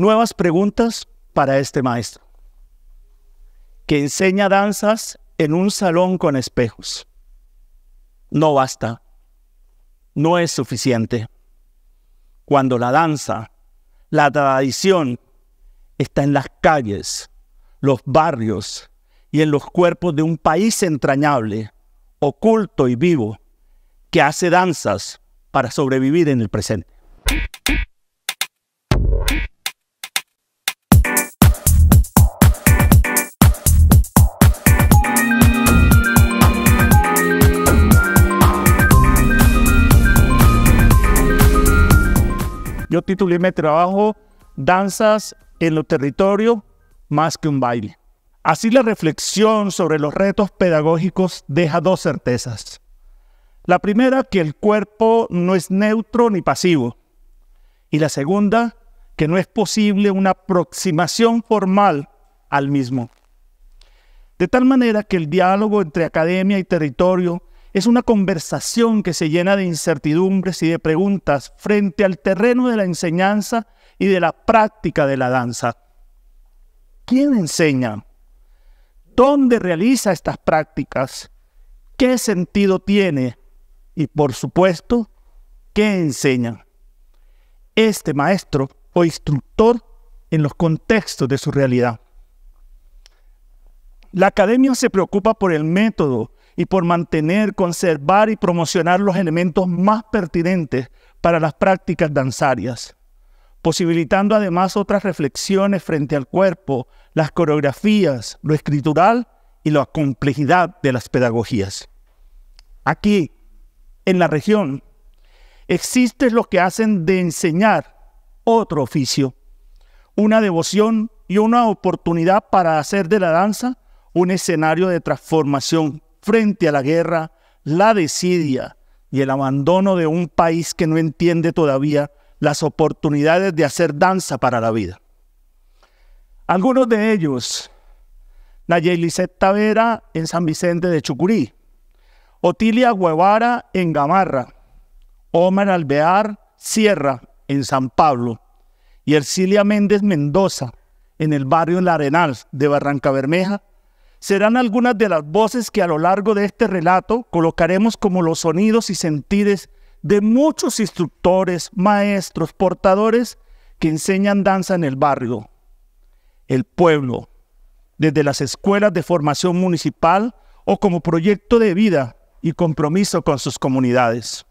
Nuevas preguntas para este maestro, que enseña danzas en un salón con espejos. No basta, no es suficiente. Cuando la danza, la tradición, está en las calles, los barrios y en los cuerpos de un país entrañable, oculto y vivo, que hace danzas para sobrevivir en el presente. Tulime trabajo Danzas en los territorio más que un baile. Así la reflexión sobre los retos pedagógicos deja dos certezas. La primera, que el cuerpo no es neutro ni pasivo. Y la segunda, que no es posible una aproximación formal al mismo. De tal manera que el diálogo entre academia y territorio es una conversación que se llena de incertidumbres y de preguntas frente al terreno de la enseñanza y de la práctica de la danza. ¿Quién enseña? ¿Dónde realiza estas prácticas? ¿Qué sentido tiene? Y por supuesto, ¿qué enseña? Este maestro o instructor en los contextos de su realidad. La academia se preocupa por el método, y por mantener, conservar y promocionar los elementos más pertinentes para las prácticas danzarias, posibilitando además otras reflexiones frente al cuerpo, las coreografías, lo escritural y la complejidad de las pedagogías. Aquí, en la región, existen los que hacen de enseñar otro oficio, una devoción y una oportunidad para hacer de la danza un escenario de transformación frente a la guerra, la desidia y el abandono de un país que no entiende todavía las oportunidades de hacer danza para la vida. Algunos de ellos, Nayeli Tavera en San Vicente de Chucurí, Otilia Guevara en Gamarra, Omar Alvear Sierra en San Pablo y Ercilia Méndez Mendoza en el barrio La Arenal de Barranca Bermeja serán algunas de las voces que a lo largo de este relato colocaremos como los sonidos y sentidos de muchos instructores, maestros, portadores que enseñan danza en el barrio, el pueblo, desde las escuelas de formación municipal o como proyecto de vida y compromiso con sus comunidades.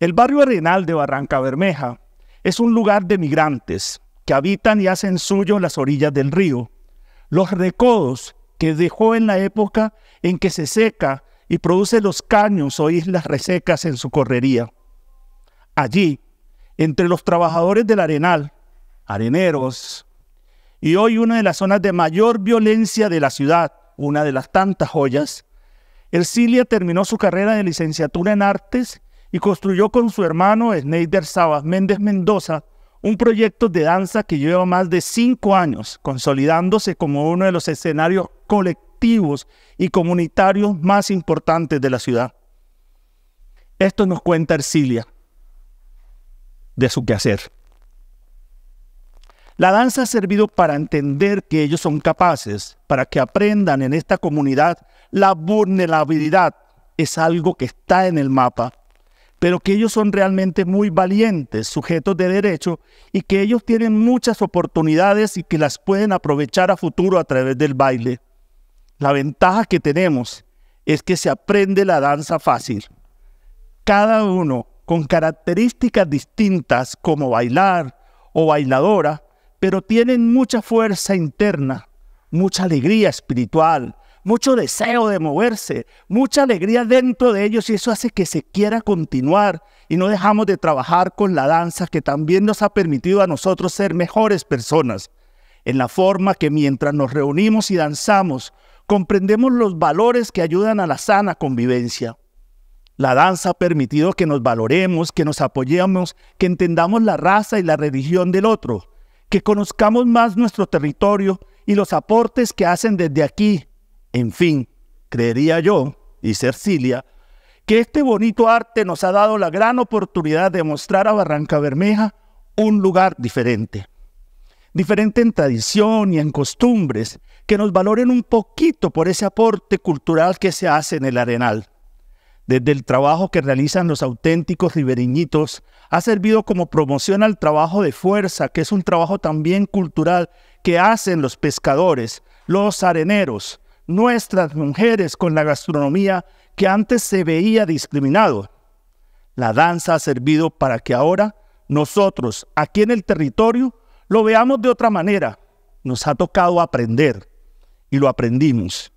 El barrio Arenal de Barranca Bermeja es un lugar de migrantes que habitan y hacen suyo las orillas del río, los recodos que dejó en la época en que se seca y produce los caños o islas resecas en su correría. Allí, entre los trabajadores del arenal, areneros, y hoy una de las zonas de mayor violencia de la ciudad, una de las tantas joyas, Ercilia terminó su carrera de licenciatura en artes y construyó con su hermano Sneider Sabas Méndez Mendoza un proyecto de danza que lleva más de cinco años consolidándose como uno de los escenarios colectivos y comunitarios más importantes de la ciudad. Esto nos cuenta Ercilia de su quehacer. La danza ha servido para entender que ellos son capaces, para que aprendan en esta comunidad la vulnerabilidad es algo que está en el mapa pero que ellos son realmente muy valientes, sujetos de derecho, y que ellos tienen muchas oportunidades y que las pueden aprovechar a futuro a través del baile. La ventaja que tenemos es que se aprende la danza fácil. Cada uno con características distintas como bailar o bailadora, pero tienen mucha fuerza interna, mucha alegría espiritual, mucho deseo de moverse, mucha alegría dentro de ellos y eso hace que se quiera continuar y no dejamos de trabajar con la danza que también nos ha permitido a nosotros ser mejores personas, en la forma que mientras nos reunimos y danzamos, comprendemos los valores que ayudan a la sana convivencia. La danza ha permitido que nos valoremos, que nos apoyemos, que entendamos la raza y la religión del otro, que conozcamos más nuestro territorio y los aportes que hacen desde aquí en fin, creería yo, y Cecilia, que este bonito arte nos ha dado la gran oportunidad de mostrar a Barranca Bermeja un lugar diferente. Diferente en tradición y en costumbres, que nos valoren un poquito por ese aporte cultural que se hace en el arenal. Desde el trabajo que realizan los auténticos ribereñitos, ha servido como promoción al trabajo de fuerza, que es un trabajo también cultural que hacen los pescadores, los areneros, nuestras mujeres con la gastronomía que antes se veía discriminado. La danza ha servido para que ahora nosotros, aquí en el territorio, lo veamos de otra manera. Nos ha tocado aprender y lo aprendimos,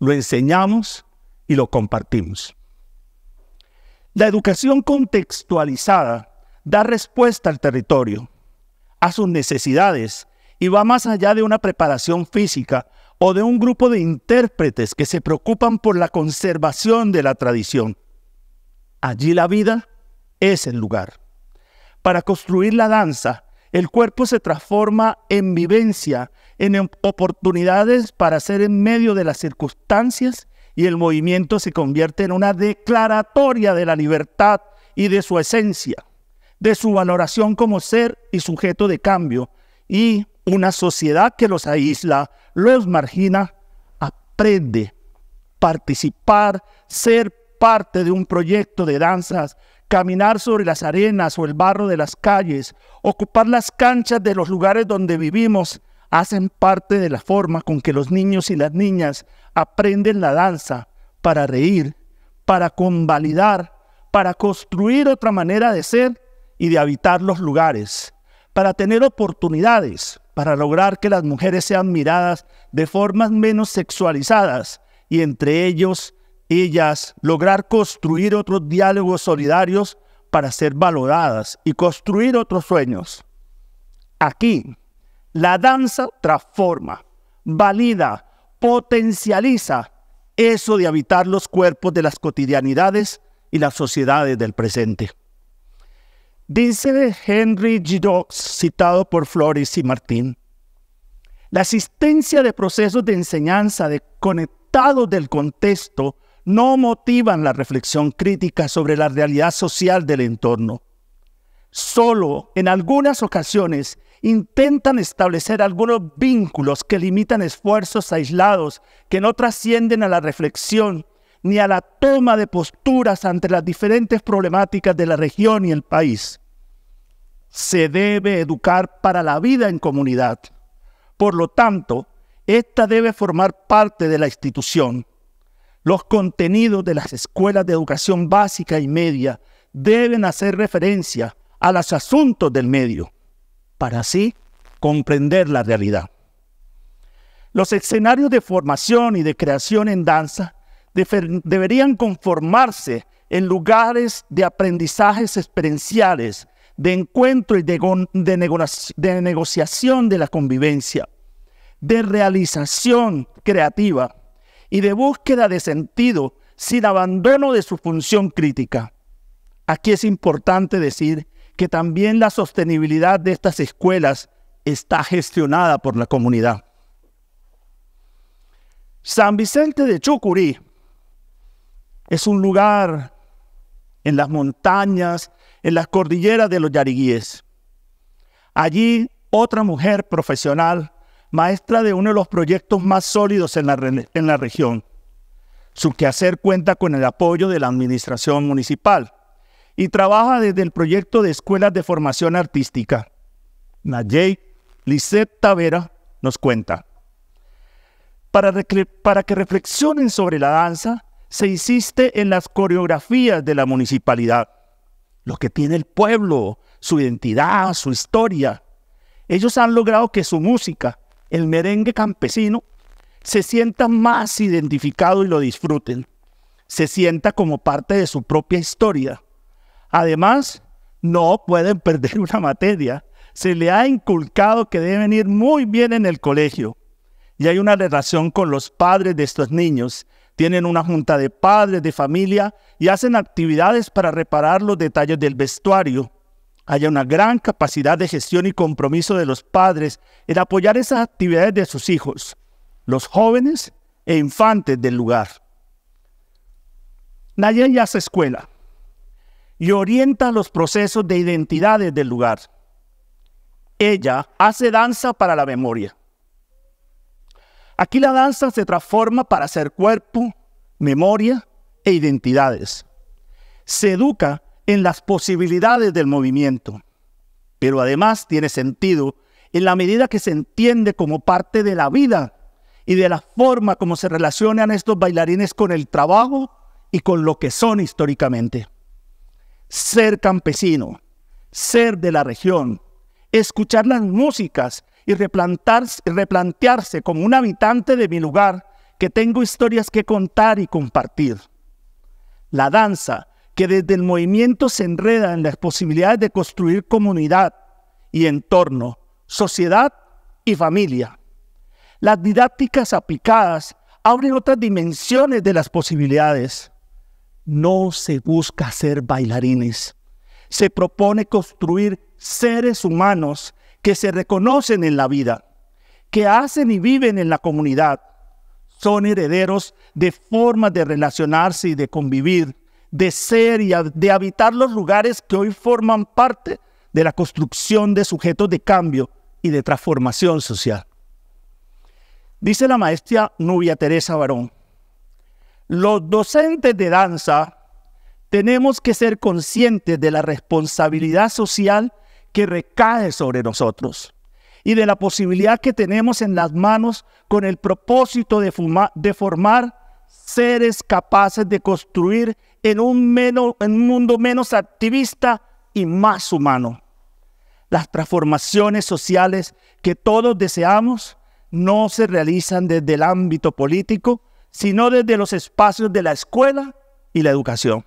lo enseñamos y lo compartimos. La educación contextualizada da respuesta al territorio, a sus necesidades y va más allá de una preparación física o de un grupo de intérpretes que se preocupan por la conservación de la tradición. Allí la vida es el lugar. Para construir la danza, el cuerpo se transforma en vivencia, en oportunidades para ser en medio de las circunstancias y el movimiento se convierte en una declaratoria de la libertad y de su esencia, de su valoración como ser y sujeto de cambio y una sociedad que los aísla, los margina, aprende participar, ser parte de un proyecto de danzas, caminar sobre las arenas o el barro de las calles, ocupar las canchas de los lugares donde vivimos, hacen parte de la forma con que los niños y las niñas aprenden la danza para reír, para convalidar, para construir otra manera de ser y de habitar los lugares, para tener oportunidades, para lograr que las mujeres sean miradas de formas menos sexualizadas y entre ellos, ellas, lograr construir otros diálogos solidarios para ser valoradas y construir otros sueños. Aquí, la danza transforma, valida, potencializa eso de habitar los cuerpos de las cotidianidades y las sociedades del presente. Dice Henry Gidox, citado por Flores y Martín, la existencia de procesos de enseñanza desconectados del contexto no motivan la reflexión crítica sobre la realidad social del entorno. Solo en algunas ocasiones intentan establecer algunos vínculos que limitan esfuerzos aislados que no trascienden a la reflexión ni a la toma de posturas ante las diferentes problemáticas de la región y el país se debe educar para la vida en comunidad. Por lo tanto, esta debe formar parte de la institución. Los contenidos de las escuelas de educación básica y media deben hacer referencia a los asuntos del medio, para así comprender la realidad. Los escenarios de formación y de creación en danza deberían conformarse en lugares de aprendizajes experienciales de encuentro y de, negociación de la convivencia, de realización creativa y de búsqueda de sentido sin abandono de su función crítica. Aquí es importante decir que también la sostenibilidad de estas escuelas está gestionada por la comunidad. San Vicente de Chucurí es un lugar en las montañas en las cordilleras de los Yariguíes. Allí, otra mujer profesional, maestra de uno de los proyectos más sólidos en la, región. Su quehacer cuenta con el apoyo de la administración municipal y trabaja desde el proyecto de escuelas de formación artística. Nayey Lisette Tavera nos cuenta. para, que reflexionen sobre la danza, se insiste en las coreografías de la municipalidad lo que tiene el pueblo, su identidad, su historia. Ellos han logrado que su música, el merengue campesino, se sienta más identificado y lo disfruten. Se sienta como parte de su propia historia. Además, no pueden perder una materia. Se le ha inculcado que deben ir muy bien en el colegio. Y hay una relación con los padres de estos niños tienen una junta de padres, de familia y hacen actividades para reparar los detalles del vestuario. Hay una gran capacidad de gestión y compromiso de los padres en apoyar esas actividades de sus hijos, los jóvenes e infantes del lugar. ya hace escuela y orienta los procesos de identidades del lugar. Ella hace danza para la memoria Aquí la danza se transforma para ser cuerpo, memoria e identidades. Se educa en las posibilidades del movimiento, pero además tiene sentido en la medida que se entiende como parte de la vida y de la forma como se relacionan estos bailarines con el trabajo y con lo que son históricamente. Ser campesino, ser de la región, escuchar las músicas y replantearse como un habitante de mi lugar que tengo historias que contar y compartir. La danza, que desde el movimiento se enreda en las posibilidades de construir comunidad y entorno, sociedad y familia. Las didácticas aplicadas abren otras dimensiones de las posibilidades. No se busca ser bailarines, se propone construir seres humanos que se reconocen en la vida, que hacen y viven en la comunidad, son herederos de formas de relacionarse y de convivir, de ser y de habitar los lugares que hoy forman parte de la construcción de sujetos de cambio y de transformación social. Dice la maestra Nubia Teresa Barón, los docentes de danza tenemos que ser conscientes de la responsabilidad social que recae sobre nosotros y de la posibilidad que tenemos en las manos con el propósito de, formar seres capaces de construir en un mundo menos activista y más humano. Las transformaciones sociales que todos deseamos no se realizan desde el ámbito político, sino desde los espacios de la escuela y la educación.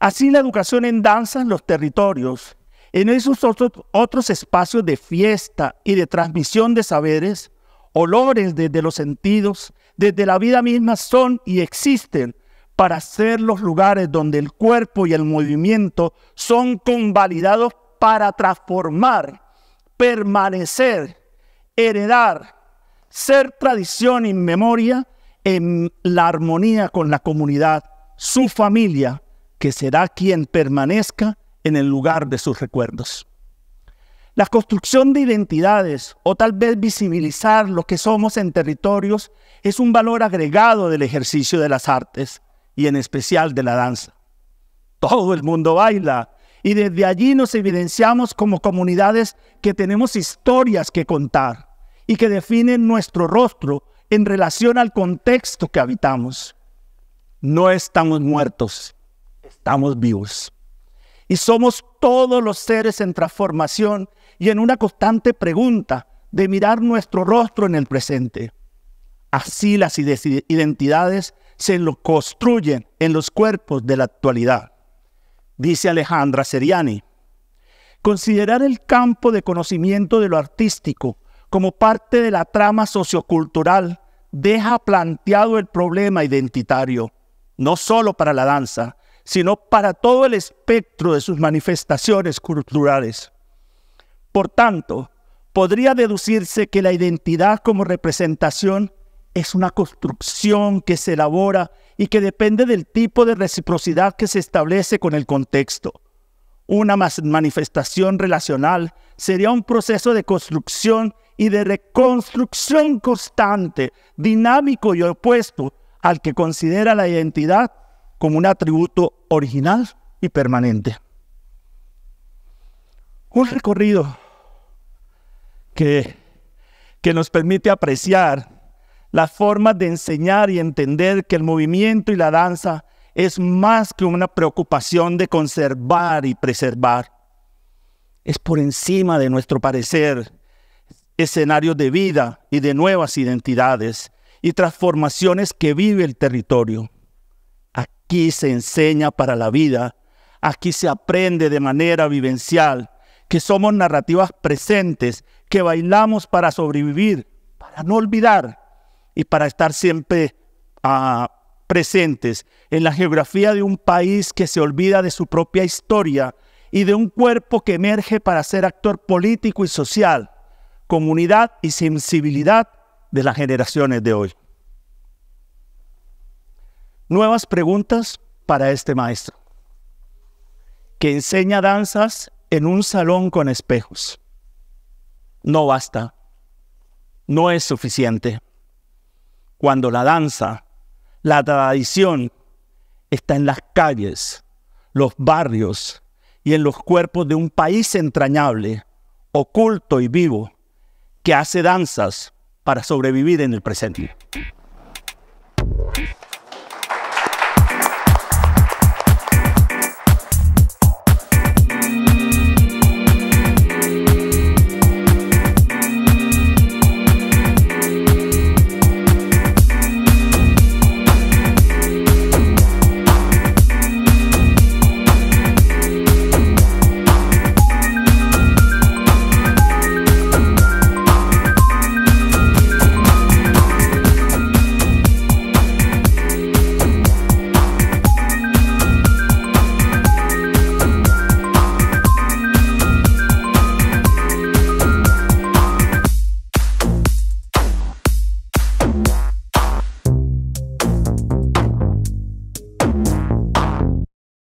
Así la educación en danza en los territorios en esos otros, otros espacios de fiesta y de transmisión de saberes, olores desde los sentidos, desde la vida misma son y existen para ser los lugares donde el cuerpo y el movimiento son convalidados para transformar, permanecer, heredar, ser tradición y memoria en la armonía con la comunidad, su familia, que será quien permanezca en el lugar de sus recuerdos. La construcción de identidades o tal vez visibilizar lo que somos en territorios es un valor agregado del ejercicio de las artes y en especial de la danza. Todo el mundo baila y desde allí nos evidenciamos como comunidades que tenemos historias que contar y que definen nuestro rostro en relación al contexto que habitamos. No estamos muertos, estamos vivos. Y somos todos los seres en transformación y en una constante pregunta de mirar nuestro rostro en el presente. Así las identidades se lo construyen en los cuerpos de la actualidad. Dice Alejandra Seriani, considerar el campo de conocimiento de lo artístico como parte de la trama sociocultural deja planteado el problema identitario, no solo para la danza, sino para todo el espectro de sus manifestaciones culturales. Por tanto, podría deducirse que la identidad como representación es una construcción que se elabora y que depende del tipo de reciprocidad que se establece con el contexto. Una manifestación relacional sería un proceso de construcción y de reconstrucción constante, dinámico y opuesto al que considera la identidad como un atributo original y permanente. Un recorrido que, nos permite apreciar la forma de enseñar y entender que el movimiento y la danza es más que una preocupación de conservar y preservar. Es por encima de nuestro parecer escenario de vida y de nuevas identidades y transformaciones que vive el territorio. Aquí se enseña para la vida, aquí se aprende de manera vivencial, que somos narrativas presentes, que bailamos para sobrevivir, para no olvidar y para estar siempre ah, presentes en la geografía de un país que se olvida de su propia historia y de un cuerpo que emerge para ser actor político y social, comunidad y sensibilidad de las generaciones de hoy nuevas preguntas para este maestro, que enseña danzas en un salón con espejos. No basta, no es suficiente. Cuando la danza, la tradición, está en las calles, los barrios y en los cuerpos de un país entrañable, oculto y vivo, que hace danzas para sobrevivir en el presente.